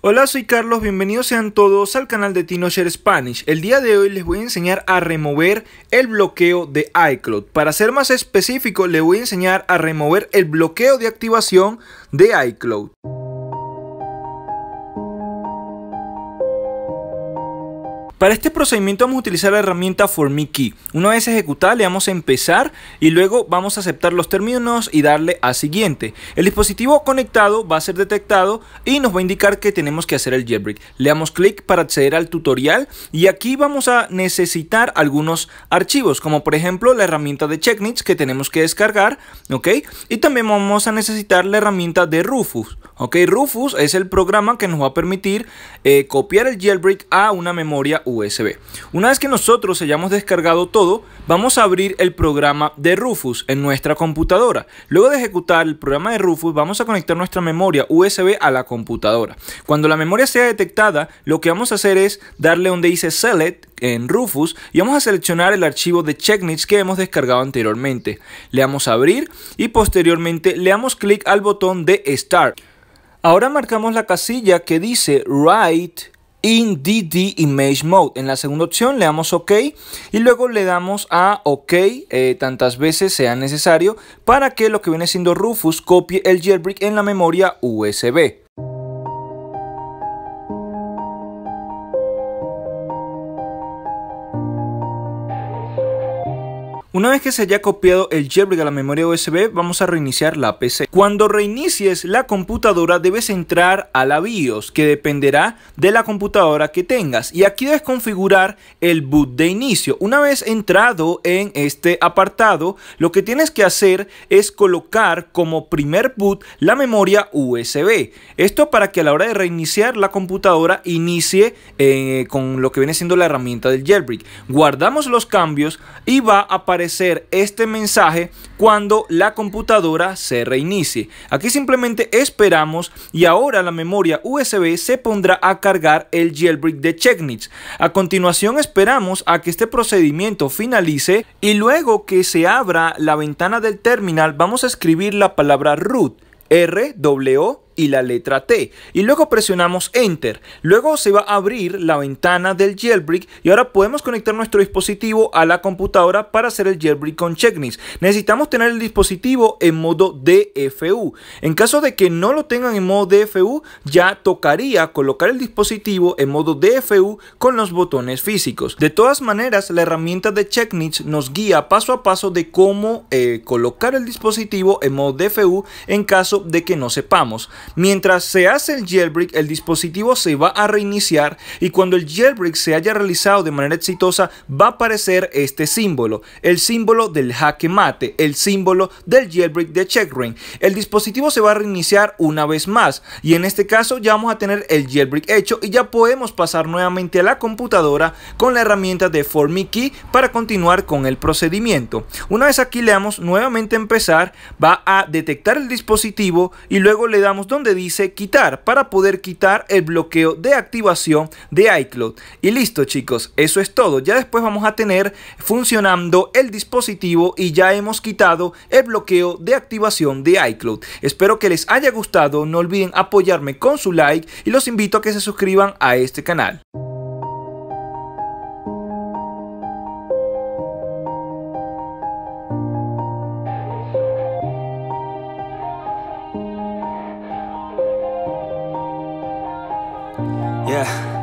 Hola soy Carlos, bienvenidos sean todos al canal de TinoShare Spanish. El día de hoy les voy a enseñar a remover el bloqueo de iCloud. Para ser más específico les voy a enseñar a remover el bloqueo de activación de iCloud. Para este procedimiento vamos a utilizar la herramienta ForMeKey. Una vez ejecutada le damos a empezar y luego vamos a aceptar los términos y darle a siguiente. El dispositivo conectado va a ser detectado y nos va a indicar que tenemos que hacer el jailbreak. Le damos clic para acceder al tutorial y aquí vamos a necesitar algunos archivos como por ejemplo la herramienta de Checknits que tenemos que descargar, ¿ok? Y también vamos a necesitar la herramienta de Rufus, ¿ok? Rufus es el programa que nos va a permitir eh, copiar el jailbreak a una memoria USB. Una vez que nosotros hayamos descargado todo, vamos a abrir el programa de Rufus en nuestra computadora. Luego de ejecutar el programa de Rufus, vamos a conectar nuestra memoria USB a la computadora. Cuando la memoria sea detectada, lo que vamos a hacer es darle donde dice Select en Rufus y vamos a seleccionar el archivo de Checknits que hemos descargado anteriormente. Le damos a abrir y posteriormente le damos clic al botón de Start. Ahora marcamos la casilla que dice Write in DD Image Mode. En la segunda opción le damos OK y luego le damos a OK eh, tantas veces sea necesario para que lo que viene siendo Rufus copie el jailbreak en la memoria USB. Una vez que se haya copiado el jailbreak a la memoria USB, vamos a reiniciar la PC. Cuando reinicies la computadora debes entrar a la BIOS, que dependerá de la computadora que tengas. Y aquí debes configurar el boot de inicio. Una vez entrado en este apartado, lo que tienes que hacer es colocar como primer boot la memoria USB. Esto para que a la hora de reiniciar la computadora inicie eh, con lo que viene siendo la herramienta del jailbreak. Guardamos los cambios y va a aparecer este mensaje cuando la computadora se reinicie. Aquí simplemente esperamos y ahora la memoria USB se pondrá a cargar el jailbreak de Checknitz. A continuación esperamos a que este procedimiento finalice y luego que se abra la ventana del terminal vamos a escribir la palabra root, R, W, y la letra T. Y luego presionamos Enter. Luego se va a abrir la ventana del jailbreak y ahora podemos conectar nuestro dispositivo a la computadora para hacer el jailbreak con Checknitz Necesitamos tener el dispositivo en modo DFU. En caso de que no lo tengan en modo DFU, ya tocaría colocar el dispositivo en modo DFU con los botones físicos. De todas maneras, la herramienta de Checknitz nos guía paso a paso de cómo eh, colocar el dispositivo en modo DFU en caso de que no sepamos. Mientras se hace el jailbreak, el dispositivo se va a reiniciar y cuando el jailbreak se haya realizado de manera exitosa, va a aparecer este símbolo, el símbolo del jaque mate, el símbolo del jailbreak de CheckRain. El dispositivo se va a reiniciar una vez más y en este caso ya vamos a tener el jailbreak hecho y ya podemos pasar nuevamente a la computadora con la herramienta de FormiKey para continuar con el procedimiento. Una vez aquí le damos nuevamente empezar, va a detectar el dispositivo y luego le damos donde donde dice quitar para poder quitar el bloqueo de activación de iCloud. Y listo chicos, eso es todo. Ya después vamos a tener funcionando el dispositivo y ya hemos quitado el bloqueo de activación de iCloud. Espero que les haya gustado, no olviden apoyarme con su like y los invito a que se suscriban a este canal. Yeah.